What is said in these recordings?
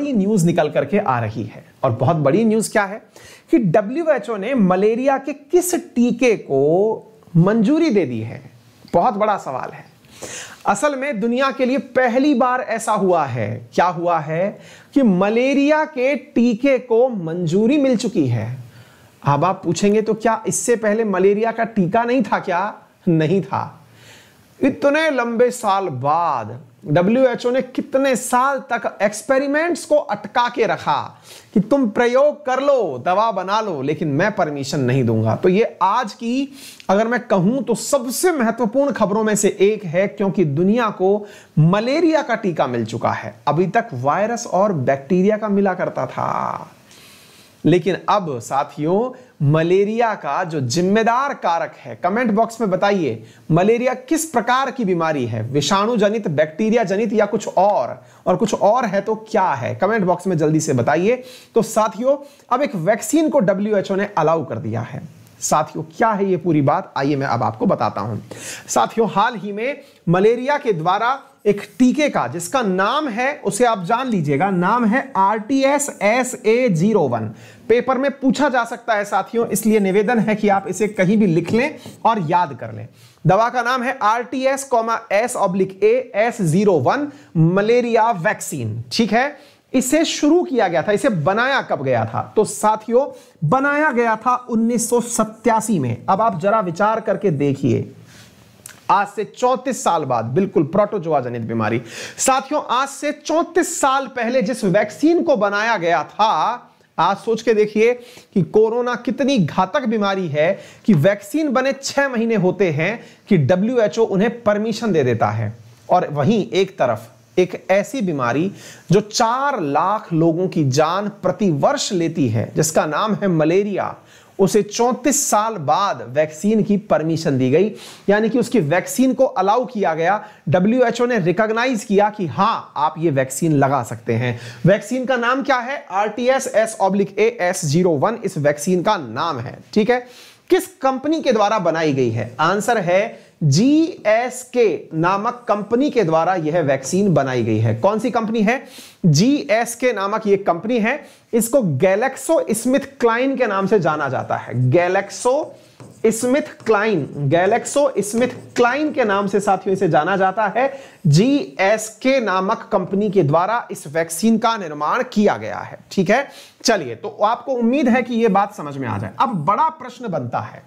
बड़ी न्यूज निकल करके आ रही है और बहुत बड़ी न्यूज क्या है कि डब्ल्यू ने मलेरिया के किस टीके को मंजूरी दे दी है बहुत बड़ा सवाल है असल में दुनिया के लिए पहली बार ऐसा हुआ है क्या हुआ है कि मलेरिया के टीके को मंजूरी मिल चुकी है अब आप पूछेंगे तो क्या इससे पहले मलेरिया का टीका नहीं था क्या नहीं था इतने लंबे साल बाद डब्ल्यू ने कितने साल तक एक्सपेरिमेंट्स को अटका के रखा कि तुम प्रयोग कर लो दवा बना लो लेकिन मैं परमिशन नहीं दूंगा तो ये आज की अगर मैं कहूं तो सबसे महत्वपूर्ण खबरों में से एक है क्योंकि दुनिया को मलेरिया का टीका मिल चुका है अभी तक वायरस और बैक्टीरिया का मिला करता था लेकिन अब साथियों मलेरिया का जो जिम्मेदार कारक है कमेंट बॉक्स में बताइए मलेरिया किस प्रकार की बीमारी है विषाणु जनित बैक्टीरिया जनित या कुछ और और कुछ और है तो क्या है कमेंट बॉक्स में जल्दी से बताइए तो साथियों अब एक वैक्सीन को डब्ल्यू ने अलाउ कर दिया है साथियों क्या है ये पूरी बात आइए मैं अब आपको बताता हूं साथियों हाल ही में मलेरिया के द्वारा एक टीके का जिसका नाम है उसे आप जान लीजिएगा नाम है R T S S A zero one paper में पूछा जा सकता है साथियों इसलिए निवेदन है कि आप इसे कहीं भी लिख लें और याद कर लें दवा का नाम है R T S comma S oblique A S zero one malaria vaccine ठीक है इसे शुरू किया गया था इसे बनाया कब गया था तो साथियों बनाया गया था उन्नीस में अब आप जरा विचार करके देखिए आज से 34 साल बाद बिल्कुल प्रोटोजोआ जनित बीमारी साथियों आज से 34 साल पहले जिस वैक्सीन को बनाया गया था आज सोच के देखिए कि कोरोना कितनी घातक बीमारी है कि वैक्सीन बने छह महीने होते हैं कि डब्ल्यू उन्हें परमिशन दे देता है और वहीं एक तरफ एक ऐसी बीमारी जो चार लाख लोगों की जान प्रतिवर्ष लेती है जिसका नाम है मलेरिया उसे 34 साल बाद वैक्सीन की परमिशन दी गई यानी कि उसकी वैक्सीन को अलाउ किया गया डब्ल्यू ने रिकॉग्नाइज किया कि हाँ आप ये वैक्सीन लगा सकते हैं वैक्सीन का नाम क्या है R T S S oblique A S zero one इस वैक्सीन का नाम है ठीक है किस कंपनी के द्वारा बनाई गई है आंसर है जीएसके नामक कंपनी के द्वारा यह वैक्सीन बनाई गई है कौन सी कंपनी है जीएसके नामक यह कंपनी है इसको गैलेक्सो स्मिथ क्लाइन के नाम से जाना जाता है Glaxo Smith Kline Glaxo Smith Kline के नाम से साथियों इसे जाना जाता है जीएसके नामक कंपनी के द्वारा इस वैक्सीन का निर्माण किया गया है ठीक है चलिए तो आपको उम्मीद है कि यह बात समझ में आ जाए अब बड़ा प्रश्न बनता है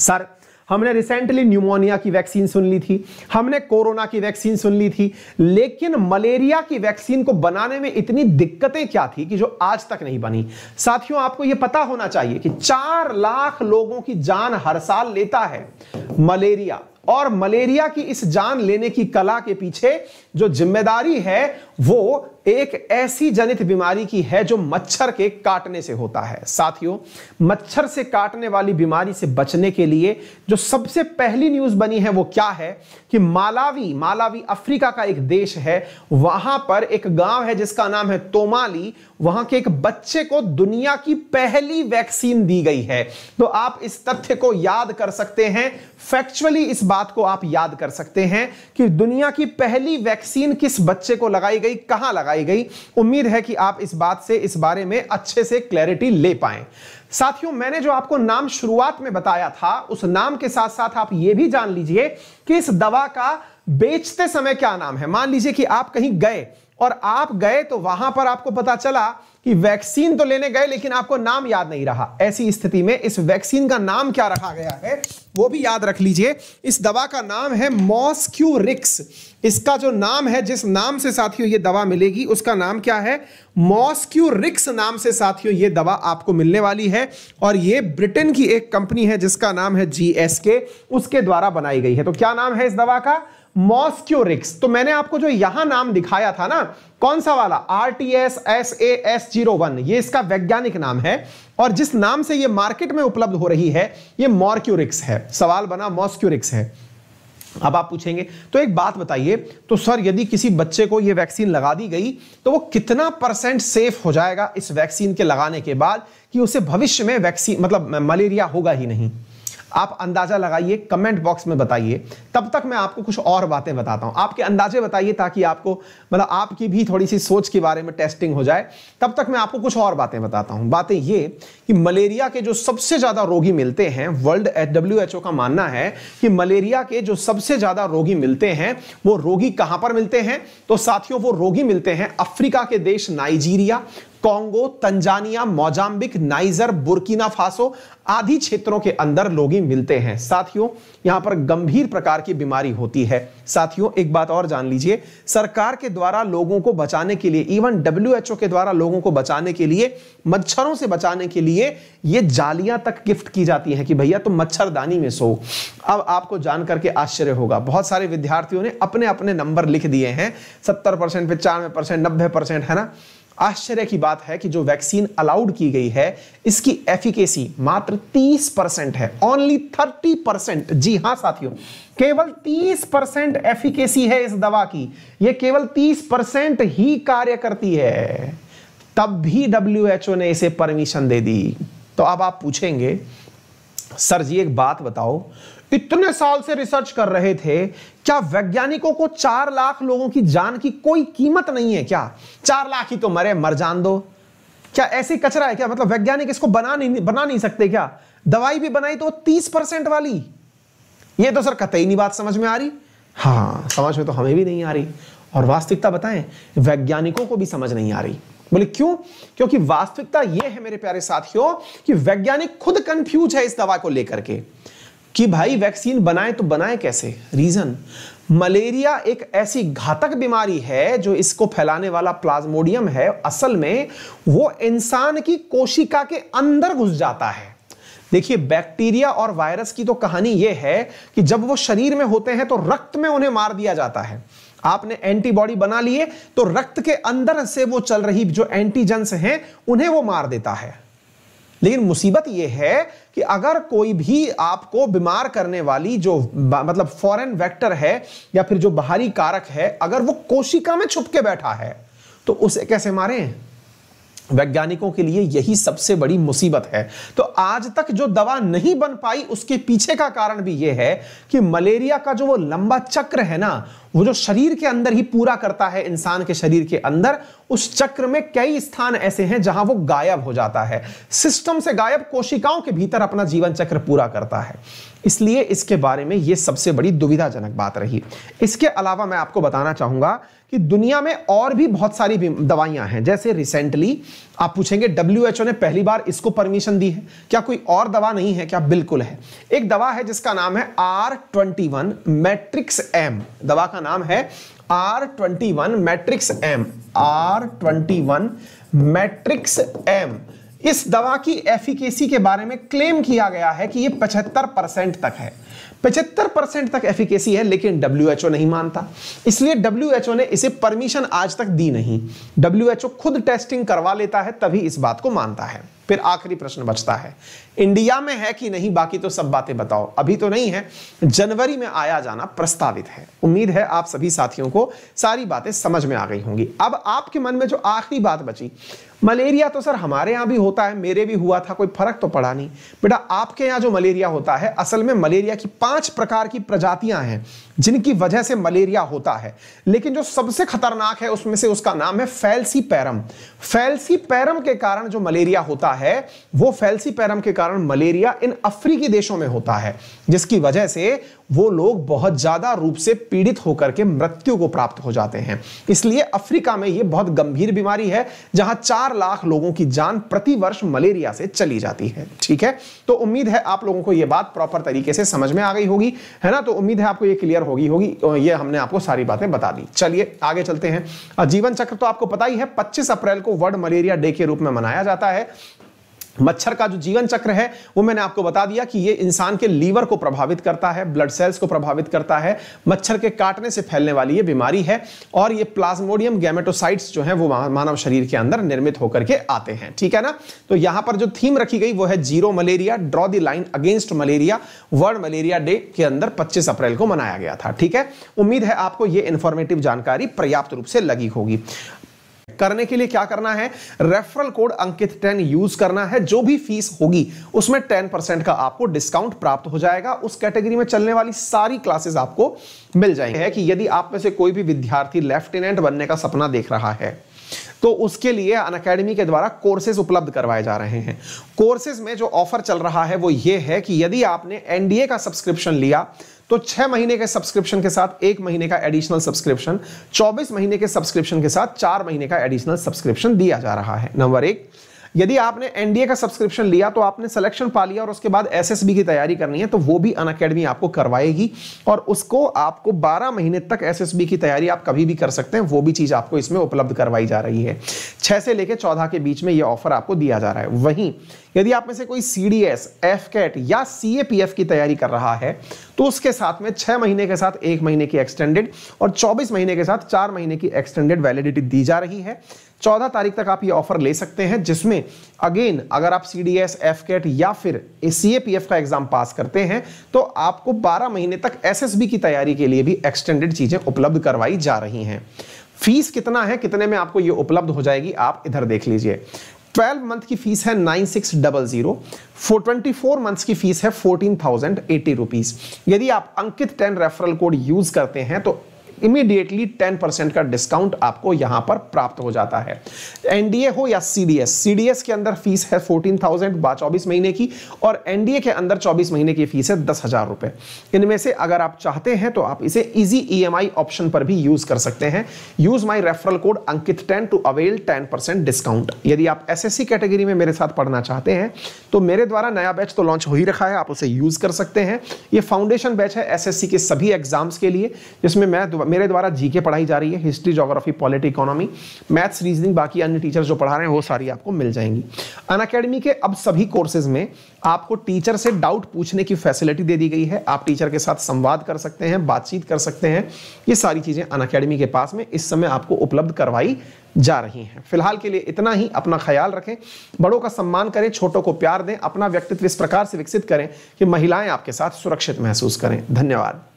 सर हमने रिसेंटली न्यूमोनिया की वैक्सीन सुन ली थी हमने कोरोना की वैक्सीन सुन ली थी लेकिन मलेरिया की वैक्सीन को बनाने में इतनी दिक्कतें क्या थी कि जो आज तक नहीं बनी साथियों आपको यह पता होना चाहिए कि चार लाख लोगों की जान हर साल लेता है मलेरिया और मलेरिया की इस जान लेने की कला के पीछे जो जिम्मेदारी है वो एक ऐसी जनित बीमारी की है जो मच्छर के काटने से होता है साथियों मच्छर से काटने वाली बीमारी से बचने के लिए जो सबसे पहली न्यूज बनी है वो क्या है कि मालावी मालावी अफ्रीका का एक देश है वहां पर एक गांव है जिसका नाम है तोमाली वहां के एक बच्चे को दुनिया की पहली वैक्सीन दी गई है तो आप इस तथ्य को याद कर सकते हैं फैक्चुअली इस बात को आप याद कर सकते हैं कि दुनिया की पहली वैक्सीन किस बच्चे को लगाई गई कहां लगाई बताई गई उम्मीद है कि आप इस बात से इस बारे में अच्छे से क्लैरिटी ले पाए साथियों मैंने जो आपको नाम शुरुआत में बताया था उस नाम के साथ साथ आप यह भी जान लीजिए कि इस दवा का बेचते समय क्या नाम है मान लीजिए कि आप कहीं गए और आप गए तो वहां पर आपको पता चला कि वैक्सीन तो लेने गए लेकिन आपको नाम याद नहीं रहा ऐसी स्थिति में इस वैक्सीन का नाम क्या रखा गया है वो भी याद रख लीजिए इस दवा का नाम है मॉस्क्यूरिक्स इसका जो नाम है जिस नाम से साथियों ये दवा मिलेगी उसका नाम क्या है मॉस्क्यूरिक्स नाम से साथियों ये दवा आपको मिलने वाली है और ये ब्रिटेन की एक कंपनी है जिसका नाम है जीएसके उसके द्वारा बनाई गई है तो क्या नाम है इस दवा का मॉस्क्योरिक्स तो मैंने आपको जो यहां नाम दिखाया था ना कौन सा वाला R T S S A S zero one ये इसका वैज्ञानिक नाम है और जिस नाम से ये मार्केट में उपलब्ध हो रही है ये मॉर्क्यूरिक्स है सवाल बना मॉस्क्यूरिक्स है अब आप पूछेंगे तो एक बात बताइए तो सर यदि किसी बच्चे को यह वैक्सीन लगा दी गई तो वो कितना परसेंट सेफ हो जाएगा इस वैक्सीन के लगाने के बाद कि उसे भविष्य में वैक्सीन मतलब मलेरिया होगा ही नहीं आप अंदाजा लगाइए कमेंट बॉक्स में बताइए तब तक मैं आपको कुछ और बातें बताता हूं आपके अंदाजे बताइए ताकि आपको मतलब आपकी भी थोड़ी सी सोच के बारे में टेस्टिंग हो जाए तब तक मैं आपको कुछ और बातें बताता हूं बातें ये कि मलेरिया के जो सबसे ज़्यादा रोगी मिलते हैं वर्ल्ड डब्ल्यू एच का मानना है कि मलेरिया के जो सबसे ज़्यादा रोगी मिलते हैं वो रोगी कहां पर मिलते हैं तो साथियों वो रोगी मिलते हैं अफ्रीका के देश Nigeria Congo Tanzania Mozambique Niger Burkina Faso आदि क्षेत्रों के अंदर लोगी मिलते हैं साथियों यहां पर गंभीर प्रकार की बीमारी होती है साथियों एक बात और जान लीजिए सरकार के द्वारा लोगों को बचाने के लिए इवन डब्ल्यू के द्वारा लोगों को बचाने के लिए मच्छरों से बचाने के लिए ये जालियां तक गिफ्ट की जाती हैं कि भैया तुम तो मच्छरदानी में सो अब आपको जान करके आश्चर्य होगा बहुत सारे विद्यार्थियों ने अपने अपने नंबर लिख दिए हैं सत्तर परसेंट पिचानवे परसेंट नब्बे परसेंट है ना आश्चर्य की बात है कि जो वैक्सीन अलाउड की गई है इसकी एफिकेसी मात्र 30 परसेंट है ओनली 30 परसेंट जी हां साथियों केवल 30 परसेंट एफिकेसी है इस दवा की यह केवल 30 परसेंट ही कार्य करती है तब भी डब्ल्यू ने इसे परमिशन दे दी तो अब आप पूछेंगे सर जी एक बात बताओ इतने साल से रिसर्च कर रहे थे क्या वैज्ञानिकों को चार लाख लोगों की जान की कोई कीमत नहीं है क्या चार लाख ही तो मरे मर जान दो क्या ऐसे कचरा है क्या मतलब वैज्ञानिक इसको बना नहीं बना नहीं सकते क्या दवाई भी बनाई तो तीस परसेंट वाली ये तो सर कतई नहीं बात समझ में आ रही हाँ समझ में तो हमें भी नहीं आ रही और वास्तविकता बताएं वैज्ञानिकों को भी समझ नहीं आ रही बोले क्यों क्योंकि वास्तविकता यह है मेरे प्यारे साथियों कि वैज्ञानिक खुद कंफ्यूज है इस दवा को लेकर के कि भाई वैक्सीन बनाए तो बनाए कैसे रीजन मलेरिया एक ऐसी घातक बीमारी है जो इसको फैलाने वाला प्लाज्मोडियम है असल में वो इंसान की कोशिका के अंदर घुस जाता है देखिए बैक्टीरिया और वायरस की तो कहानी यह है कि जब वो शरीर में होते हैं तो रक्त में उन्हें मार दिया जाता है आपने एंटीबॉडी बना लिए तो रक्त के अंदर से वो चल रही जो एंटीजेंस हैं उन्हें वो मार देता है लेकिन मुसीबत यह है कि अगर कोई भी आपको बीमार करने वाली जो मतलब फॉरेन वेक्टर है या फिर जो बाहरी कारक है अगर वो कोशिका में छुप के बैठा है तो उसे कैसे मारें वैज्ञानिकों के लिए यही सबसे बड़ी मुसीबत है तो आज तक जो दवा नहीं बन पाई उसके पीछे का कारण भी यह है कि मलेरिया का जो वो लंबा चक्र है ना वो जो शरीर के अंदर ही पूरा करता है इंसान के शरीर के अंदर उस चक्र में कई स्थान ऐसे हैं जहां वो गायब हो जाता है सिस्टम से गायब कोशिकाओं के भीतर अपना जीवन चक्र पूरा करता है इसलिए इसके बारे में ये सबसे बड़ी दुविधाजनक बात रही इसके अलावा मैं आपको बताना चाहूंगा कि दुनिया में और भी बहुत सारी दवाइयां हैं जैसे रिसेंटली आप पूछेंगे डब्ल्यू ने पहली बार इसको परमिशन दी है क्या कोई और दवा नहीं है क्या बिल्कुल है एक दवा है जिसका नाम है R twenty one matrix M दवा का नाम है R twenty one matrix M R twenty one matrix M इस दवा की एफिकेसी के बारे में क्लेम किया गया है कि ये 75 परसेंट तक है 75 परसेंट तक एफिकेसी है लेकिन डब्ल्यू नहीं मानता इसलिए डब्ल्यू ने इसे परमिशन आज तक दी नहीं डब्ल्यू खुद टेस्टिंग करवा लेता है तभी इस बात को मानता है फिर आखिरी प्रश्न बचता है इंडिया में है कि नहीं बाकी तो सब बातें बताओ अभी तो नहीं है जनवरी में आया जाना प्रस्तावित है उम्मीद है आप सभी साथियों को सारी बातें समझ में आ गई होंगी अब आपके मन में जो आखिरी बात बची मलेरिया तो सर हमारे यहां भी होता है मेरे भी हुआ था कोई फर्क तो पड़ा नहीं बेटा आपके यहां जो मलेरिया होता है असल में मलेरिया की पांच प्रकार की प्रजातियां हैं जिनकी वजह से मलेरिया होता है लेकिन जो सबसे खतरनाक है उसमें से उसका नाम है फैलसी पैरम फैलसी पैरम के कारण जो मलेरिया होता है वो फैलसी पैरम के कारण मलेरिया इन अफ्रीकी देशों में होता है जिसकी वजह से वो लोग बहुत ज्यादा रूप से पीड़ित होकर के मृत्यु को प्राप्त हो जाते हैं इसलिए अफ्रीका में यह बहुत गंभीर बीमारी है जहां चार लाख लोगों की जान प्रतिवर्ष मलेरिया से चली जाती है ठीक है तो उम्मीद है आप लोगों को यह बात प्रॉपर तरीके से समझ में आ गई होगी है ना तो उम्मीद है आपको यह क्लियर होगी होगी ये हमने आपको सारी बातें बता दी चलिए आगे चलते हैं जीवन चक्र तो आपको पता ही है 25 अप्रैल को वर्ल्ड मलेरिया डे के रूप में मनाया जाता है मच्छर का जो जीवन चक्र है वो मैंने आपको बता दिया कि ये इंसान के लीवर को प्रभावित करता है ब्लड सेल्स को प्रभावित करता है मच्छर के काटने से फैलने वाली ये बीमारी है और ये प्लाज्मोडियम गैमेटोसाइट्स जो हैं वो मानव शरीर के अंदर निर्मित होकर के आते हैं ठीक है ना तो यहां पर जो थीम रखी गई वो है zero malaria draw the line against malaria world malaria day के अंदर पच्चीस अप्रैल को मनाया गया था ठीक है उम्मीद है आपको ये इन्फॉर्मेटिव जानकारी पर्याप्त रूप से लगी होगी करने के लिए क्या करना है referral code Ankit ten use करना है जो भी फीस होगी उसमें टेन परसेंट का आपको डिस्काउंट प्राप्त हो जाएगा उस कैटेगरी में चलने वाली सारी क्लासेस आपको मिल जाएंगे कि यदि आप में से कोई भी विद्यार्थी लेफ्टिनेंट बनने का सपना देख रहा है तो उसके लिए अन अकेडमी के द्वारा कोर्सेज उपलब्ध करवाए जा रहे हैं कोर्सेज में जो ऑफर चल रहा है वो ये है कि यदि आपने एनडीए का सब्सक्रिप्शन लिया तो छह महीने के सब्सक्रिप्शन के साथ एक महीने का एडिशनल सब्सक्रिप्शन चौबीस महीने के सब्सक्रिप्शन के साथ चार महीने का एडिशनल सब्सक्रिप्शन दिया जा रहा है नंबर एक यदि आपने एनडीए का सब्सक्रिप्शन लिया तो आपने सिलेक्शन पा लिया और उसके बाद एसएसबी की तैयारी करनी है तो वो भी अन अकेडमी आपको करवाएगी और उसको आपको 12 महीने तक एसएसबी की तैयारी आप कभी भी कर सकते हैं वो भी चीज आपको इसमें उपलब्ध करवाई जा रही है छह से लेकर चौदह के बीच में यह ऑफर आपको दिया जा रहा है वहीं यदि आप में से कोई C D S F CAT या सी ए पी एफ की तैयारी कर रहा है तो उसके साथ में छह महीने के साथ एक महीने की एक्सटेंडेड और चौबीस महीने के साथ चार महीने की एक्सटेंडेड वैलिडिटी दी जा रही है चौदह तारीख तक आप ये ऑफर ले सकते हैं जिसमें अगेन अगर आप C D S F CAT या फिर सी ए पी एफ का एग्जाम पास करते हैं तो आपको बारह महीने तक एस एस बी की तैयारी के लिए भी एक्सटेंडेड चीज़ें उपलब्ध करवाई जा रही हैं फीस कितना है कितने में आपको ये उपलब्ध हो जाएगी आप इधर देख लीजिए ट्वेल्व मंथ की फीस है nine six double zero four twenty four months की फीस है फोर्टीन थाउजेंड एटी रुपीज यदि आप Ankit ten referral code use करते हैं तो इमीडिएटली 10% का डिस्काउंट आपको यहां पर प्राप्त हो जाता है एनडीए हो या सीडीएस सीडीएस के अंदर फीस है 14,000 चौबीस महीने की और एनडीए के अंदर 24 महीने की फीस है दस हजार रुपए इनमें से अगर आप चाहते हैं तो आप इसे इजी ईएमआई ऑप्शन पर भी यूज कर सकते हैं use my referral code Ankit ten to avail ten discount यदि आप एस कैटेगरी में मेरे साथ पढ़ना चाहते हैं तो मेरे द्वारा नया बैच तो लॉन्च हो ही रखा है आप उसे यूज कर सकते हैं ये फाउंडेशन बैच है एस के सभी एग्जाम्स के लिए जिसमें मैं मेरे द्वारा जीके पढ़ाई जा रही है history geography polity economy maths reasoning बाकी अन्य टीचर्स जो पढ़ा रहे हैं वो सारी आपको मिल जाएंगी अन अकेडमी के अब सभी कोर्सेज में आपको टीचर से डाउट पूछने की फैसिलिटी दे दी गई है आप टीचर के साथ संवाद कर सकते हैं बातचीत कर सकते हैं ये सारी चीज़ें अन अकेडमी के पास में इस समय आपको उपलब्ध करवाई जा रही हैं फिलहाल के लिए इतना ही अपना ख्याल रखें बड़ों का सम्मान करें छोटों को प्यार दें अपना व्यक्तित्व इस प्रकार से विकसित करें कि महिलाएं आपके साथ सुरक्षित महसूस करें धन्यवाद